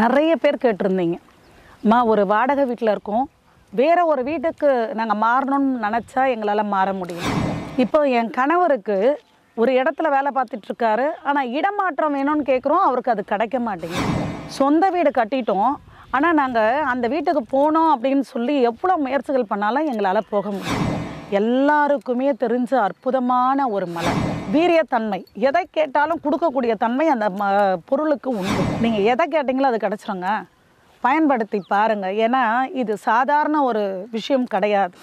நிறைய பேர் கேட்டிருந்தீங்க அம்மா ஒரு வாடகை வீட்டில் இருக்கோம் வேறு ஒரு வீட்டுக்கு நாங்கள் மாறணும்னு நினச்சா எங்களால் மாற முடியும் இப்போ என் கணவருக்கு ஒரு இடத்துல வேலை பார்த்துட்ருக்காரு ஆனால் இடமாற்றம் வேணும்னு கேட்குறோம் அவருக்கு அது கிடைக்க மாட்டேங்குது சொந்த வீடு கட்டிட்டோம் ஆனால் நாங்கள் அந்த வீட்டுக்கு போனோம் அப்படின்னு சொல்லி எவ்வளோ முயற்சிகள் பண்ணாலும் எங்களால் போக முடியும் எல்லாருக்குமே தெரிஞ்ச அற்புதமான ஒரு மலை வீரியத்தன்மை எதை கேட்டாலும் கொடுக்கக்கூடிய தன்மை அந்த பொருளுக்கு உண்டு நீங்கள் எதை கேட்டிங்களோ அது கிடச்சிருங்க பயன்படுத்தி பாருங்கள் ஏன்னா இது சாதாரண ஒரு விஷயம் கிடையாது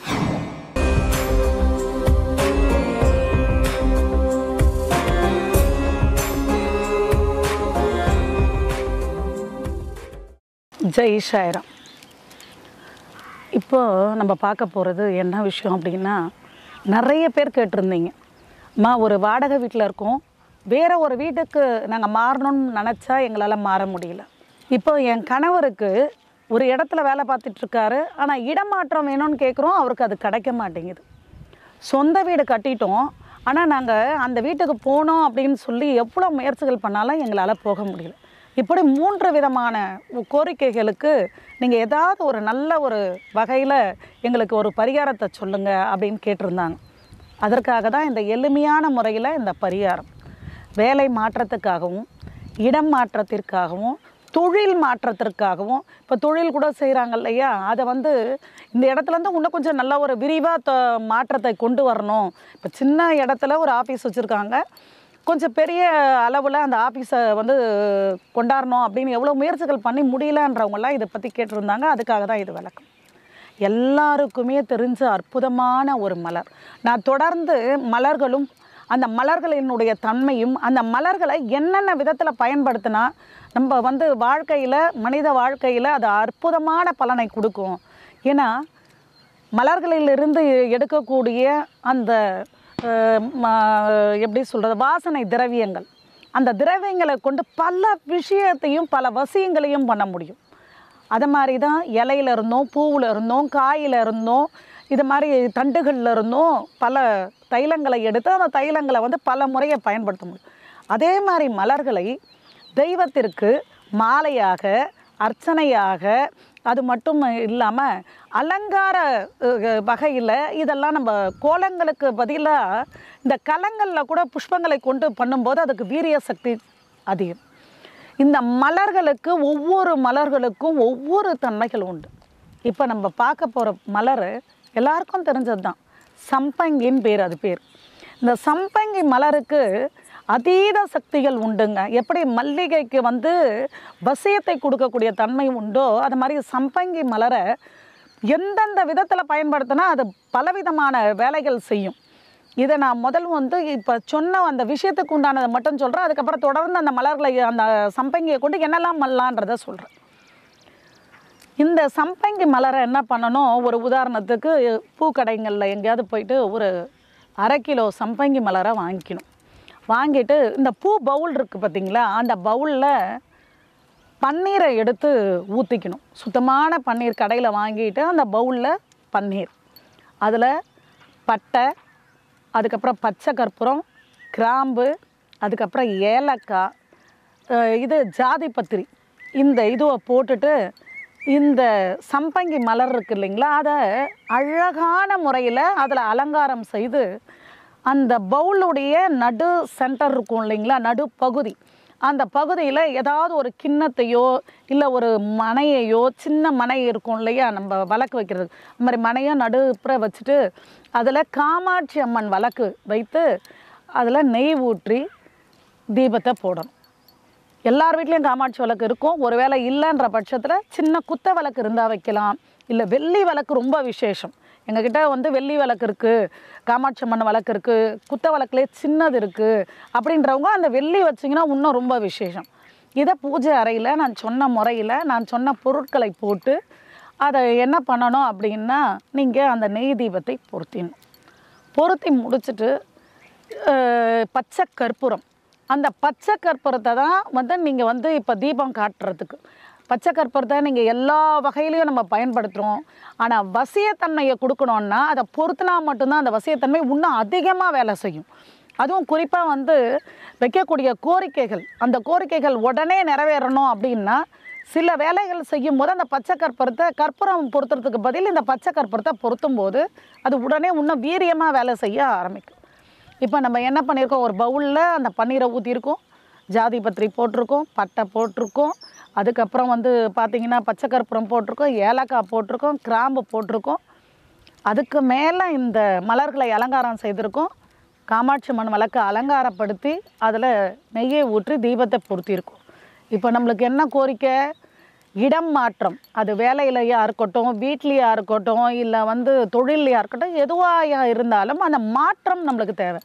ஜெய் ஷாயிரம் இப்போது நம்ம பார்க்க போகிறது என்ன விஷயம் அப்படின்னா நிறைய பேர் கேட்டிருந்தீங்க அம்மா ஒரு வாடகை வீட்டில் இருக்கோம் வேறு ஒரு வீட்டுக்கு நாங்கள் மாறணும்னு நினச்சா எங்களால் மாற முடியல இப்போ என் கணவருக்கு ஒரு இடத்துல வேலை பார்த்துட்ருக்காரு ஆனால் இடமாற்றம் வேணும்னு கேட்குறோம் அவருக்கு அது கிடைக்க மாட்டேங்குது சொந்த வீடு கட்டிட்டோம் ஆனால் நாங்கள் அந்த வீட்டுக்கு போனோம் அப்படின்னு சொல்லி எவ்வளோ முயற்சிகள் பண்ணாலும் எங்களால் போக முடியல இப்படி மூன்று விதமான கோரிக்கைகளுக்கு நீங்கள் ஏதாவது ஒரு நல்ல ஒரு வகையில் எங்களுக்கு ஒரு பரிகாரத்தை சொல்லுங்கள் அப்படின்னு கேட்டிருந்தாங்க அதற்காக தான் இந்த எளிமையான முறையில் இந்த பரிகாரம் வேலை மாற்றத்துக்காகவும் இடம் மாற்றத்திற்காகவும் தொழில் மாற்றத்திற்காகவும் இப்போ தொழில் கூட செய்கிறாங்க இல்லையா அதை வந்து இந்த இடத்துலேருந்து இன்னும் கொஞ்சம் நல்ல ஒரு விரிவாக மாற்றத்தை கொண்டு வரணும் இப்போ சின்ன இடத்துல ஒரு ஆஃபீஸ் வச்சுருக்காங்க கொஞ்சம் பெரிய அளவில் அந்த ஆஃபீஸை வந்து கொண்டாடணும் அப்படின்னு எவ்வளோ முயற்சிகள் பண்ணி முடியலன்றவங்களாம் இதை பற்றி கேட்டிருந்தாங்க அதுக்காக தான் இது விளக்கம் எல்லாருக்குமே தெரிஞ்ச அற்புதமான ஒரு மலர் நான் தொடர்ந்து மலர்களும் அந்த மலர்களினுடைய தன்மையும் அந்த மலர்களை என்னென்ன விதத்தில் பயன்படுத்தினா நம்ம வந்து வாழ்க்கையில் மனித வாழ்க்கையில் அது அற்புதமான பலனை கொடுக்கும் ஏன்னா மலர்களிலிருந்து எடுக்கக்கூடிய அந்த எப்படி சொல்கிறது வாசனை திரவியங்கள் அந்த திரவியங்களை கொண்டு பல விஷயத்தையும் பல வசியங்களையும் பண்ண முடியும் அது மாதிரி தான் இலையில இருந்தோம் பூவில் இருந்தோம் காயில் இருந்தும் இது மாதிரி தண்டுகளில் இருந்தும் பல தைலங்களை எடுத்து அந்த தைலங்களை வந்து பல முறையை பயன்படுத்த முடியும் அதே மாதிரி மலர்களை தெய்வத்திற்கு மாலையாக அர்ச்சனையாக அது மட்டும் இல்லாமல் அலங்கார வகையில் இதெல்லாம் நம்ம கோலங்களுக்கு பதிலாக இந்த கலங்களில் கூட புஷ்பங்களை கொண்டு பண்ணும்போது அதுக்கு வீரிய சக்தி அதிகம் இந்த மலர்களுக்கு ஒவ்வொரு மலர்களுக்கும் ஒவ்வொரு தன்மைகள் உண்டு இப்போ நம்ம பார்க்க போகிற மலர் எல்லாருக்கும் தெரிஞ்சது தான் சம்பங்கின்னு பேர் அது பேர் இந்த சம்பங்கி மலருக்கு அதீத சக்திகள் உண்டுங்க எப்படி மல்லிகைக்கு வந்து வசியத்தை கொடுக்கக்கூடிய தன்மை உண்டோ அது மாதிரி சம்பங்கி மலரை எந்தெந்த விதத்தில் பயன்படுத்தினா அது பலவிதமான வேலைகள் செய்யும் இதை நான் முதல் வந்து இப்போ சொன்ன அந்த விஷயத்துக்கு உண்டானதை மட்டும் சொல்கிறேன் அதுக்கப்புறம் தொடர்ந்து அந்த மலர்களை அந்த சம்பங்கியை கொண்டு என்னெல்லாம் மல்லான்றத சொல்கிறேன் இந்த சம்பங்கி மலரை என்ன பண்ணணும் ஒரு உதாரணத்துக்கு பூக்கடைங்களில் எங்கேயாவது போயிட்டு ஒரு அரை கிலோ சம்பங்கி மலரை வாங்கிக்கணும் வாங்கிட்டு இந்த பூ பவுல் இருக்குது பார்த்திங்களா அந்த பவுலில் பன்னீரை எடுத்து ஊற்றிக்கணும் சுத்தமான பன்னீர் கடையில் வாங்கிட்டு அந்த பவுலில் பன்னீர் அதில் பட்டை அதுக்கப்புறம் பச்சை கற்பூரம் கிராம்பு அதுக்கப்புறம் ஏலக்காய் இது ஜாதி பத்திரி இந்த இதுவை போட்டுட்டு இந்த சம்பங்கி மலர் இருக்கு இல்லைங்களா அதை அழகான முறையில் அதில் அலங்காரம் செய்து அந்த பவுலுடைய நடு சென்டர் இருக்கும் இல்லைங்களா நடு பகுதி அந்த பகுதியில் ஏதாவது ஒரு கிண்ணத்தையோ இல்லை ஒரு மனையையோ சின்ன மனை இருக்கும் இல்லையா நம்ம வழக்கு வைக்கிறது அந்த மாதிரி மனையாக நடுப்புற வச்சுட்டு அதில் காமாட்சி அம்மன் வழக்கு வைத்து அதில் நெய் ஊற்றி தீபத்தை போடணும் எல்லார் வீட்லேயும் காமாட்சி விளக்கு இருக்கும் ஒருவேளை இல்லைன்ற பட்சத்தில் சின்ன குத்த விளக்கு இருந்தால் வைக்கலாம் இல்லை வெள்ளி விளக்கு ரொம்ப விசேஷம் எங்ககிட்ட வந்து வெள்ளி விளக்கு இருக்குது காமாட்சி அம்மன் வழக்கு இருக்குது குத்த விளக்குலே சின்னது இருக்குது அப்படின்றவங்க அந்த வெள்ளி வச்சிங்கன்னா இன்னும் ரொம்ப விசேஷம் இதை பூஜை அறையில் நான் சொன்ன முறையில் நான் சொன்ன பொருட்களை போட்டு அதை என்ன பண்ணணும் அப்படின்னா நீங்கள் அந்த நெய் தீபத்தை பொருத்தினும் பொருத்தி முடிச்சுட்டு பச்சை கற்பூரம் அந்த பச்சை கற்பூரத்தை தான் வந்து நீங்கள் வந்து இப்போ தீபம் காட்டுறதுக்கு பச்சை கற்பூரத்தை நீங்கள் எல்லா வகையிலையும் நம்ம பயன்படுத்துகிறோம் ஆனால் வசியத்தன்மையை கொடுக்கணுன்னா அதை பொருத்தினா மட்டும்தான் அந்த வசியத்தன்மை இன்னும் அதிகமாக வேலை செய்யும் அதுவும் குறிப்பாக வந்து வைக்கக்கூடிய கோரிக்கைகள் அந்த கோரிக்கைகள் உடனே நிறைவேறணும் அப்படின்னா சில வேலைகள் செய்யும் போது அந்த பச்சை கற்பூரத்தை கற்பூரம் பொருத்துறதுக்கு பதில் இந்த பச்சை கற்பூரத்தை பொருத்தும் போது அது உடனே இன்னும் வீரியமாக வேலை செய்ய ஆரம்பிக்கும் இப்போ நம்ம என்ன பண்ணியிருக்கோம் ஒரு பவுலில் அந்த பன்னீரை ஊற்றிருக்கோம் ஜாதி பத்திரி போட்டிருக்கோம் பட்டை போட்டிருக்கோம் அதுக்கப்புறம் வந்து பார்த்திங்கன்னா பச்சை கற்பூரம் போட்டிருக்கோம் ஏலக்காய் போட்டிருக்கோம் கிராம்பு போட்டிருக்கோம் அதுக்கு மேலே இந்த மலர்களை அலங்காரம் செய்திருக்கோம் காமாட்சி மண் வழக்கு அலங்காரப்படுத்தி அதில் நெய்யை ஊற்றி தீபத்தை பொருத்தியிருக்கோம் இப்போ நம்மளுக்கு என்ன கோரிக்கை இடம் மாற்றம் அது வேலையிலையா இருக்கட்டும் வீட்லேயா இருக்கட்டும் இல்லை வந்து தொழிலையா இருக்கட்டும் எதுவாக இருந்தாலும் அந்த மாற்றம் நம்மளுக்கு தேவை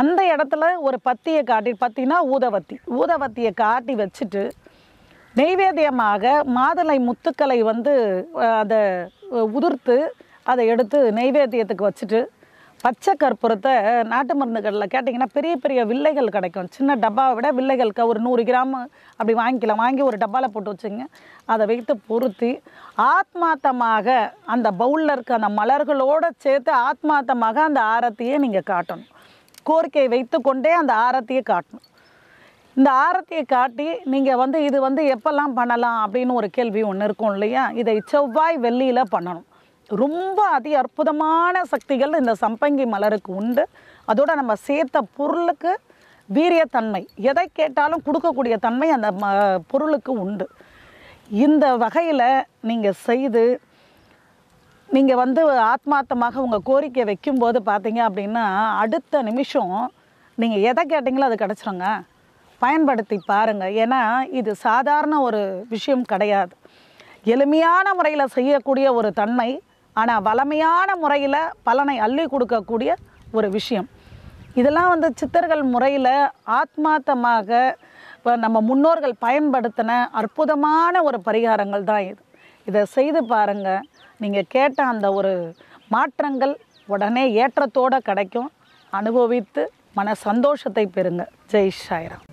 அந்த இடத்துல ஒரு பத்தியை காட்டி பத்தினா ஊதவத்தி ஊதவத்தியை காட்டி வச்சுட்டு நெய்வேத்தியமாக மாதுளை முத்துக்களை வந்து அதை உதிர்த்து அதை எடுத்து நெய்வேத்தியத்துக்கு வச்சுட்டு பச்சை கற்பூரத்தை நாட்டு மருந்துகளில் கேட்டிங்கன்னா பெரிய பெரிய வில்லைகள் கிடைக்கும் சின்ன டப்பாவை விட வில்லைகளுக்கு ஒரு நூறு கிராம் அப்படி வாங்கிக்கலாம் வாங்கி ஒரு டப்பாவில் போட்டு வச்சுங்க அதை வைத்து பொருத்தி ஆத்மாத்தமாக அந்த பவுலில் இருக்க அந்த மலர்களோடு சேர்த்து ஆத்மாத்தமாக அந்த ஆரத்தியை நீங்கள் காட்டணும் கோரிக்கையை வைத்து கொண்டே அந்த ஆரத்தியை காட்டணும் இந்த ஆரத்தியை காட்டி நீங்கள் வந்து இது வந்து எப்போல்லாம் பண்ணலாம் அப்படின்னு ஒரு கேள்வி ஒன்று இருக்கும் இல்லையா இதை செவ்வாய் வெள்ளியில் பண்ணணும் ரொம்ப அதி அற்புதமான சக்திகள் இந்த சம்பங்கி மலருக்கு உண்டு அதோட நம்ம சேர்த்த பொருளுக்கு வீரியத்தன்மை எதை கேட்டாலும் கொடுக்கக்கூடிய தன்மை அந்த ம பொருளுக்கு உண்டு இந்த வகையில் நீங்கள் செய்து நீங்கள் வந்து ஆத்மார்த்தமாக உங்கள் கோரிக்கை வைக்கும்போது பார்த்தீங்க அப்படின்னா அடுத்த நிமிஷம் நீங்கள் எதை கேட்டிங்களோ அது கிடச்சிருங்க பயன்படுத்தி பாருங்கள் ஏன்னா இது சாதாரண ஒரு விஷயம் கிடையாது எளிமையான முறையில் செய்யக்கூடிய ஒரு தன்மை ஆனால் வளமையான முறையில் பலனை அள்ளி கொடுக்கக்கூடிய ஒரு விஷயம் இதெல்லாம் வந்து சித்தர்கள் முறையில் ஆத்மார்த்தமாக இப்போ நம்ம முன்னோர்கள் பயன்படுத்தின அற்புதமான ஒரு பரிகாரங்கள் தான் இது இதை செய்து பாருங்கள் நீங்கள் கேட்ட அந்த ஒரு மாற்றங்கள் உடனே ஏற்றத்தோடு கிடைக்கும் அனுபவித்து மன சந்தோஷத்தை பெறுங்க ஜெய் சாய்ராம்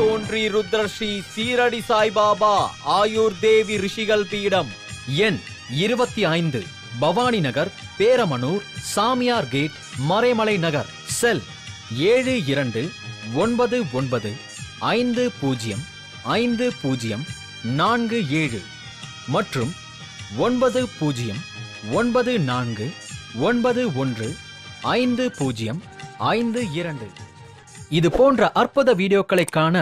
தோன்றி ருத்ரஸ்ரீ சீரடி சாய்பாபா ஆயுர் தேவி ரிஷிகள் பீடம் எண் இருபத்தி ஐந்து பவானி நகர் பேரமனூர் சாமியார் கேட் மறைமலை நகர் செல் ஏழு இரண்டு ஒன்பது ஒன்பது ஐந்து பூஜ்ஜியம் ஐந்து பூஜ்ஜியம் நான்கு ஏழு மற்றும் ஒன்பது பூஜ்ஜியம் ஒன்பது நான்கு ஒன்பது ஒன்று ஐந்து பூஜ்ஜியம் ஐந்து இரண்டு இது போன்ற அற்புத வீடியோக்களை காண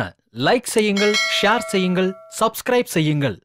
லைக் செய்யுங்கள் ஷேர் செய்யுங்கள் சப்ஸ்கிரைப் செய்யுங்கள்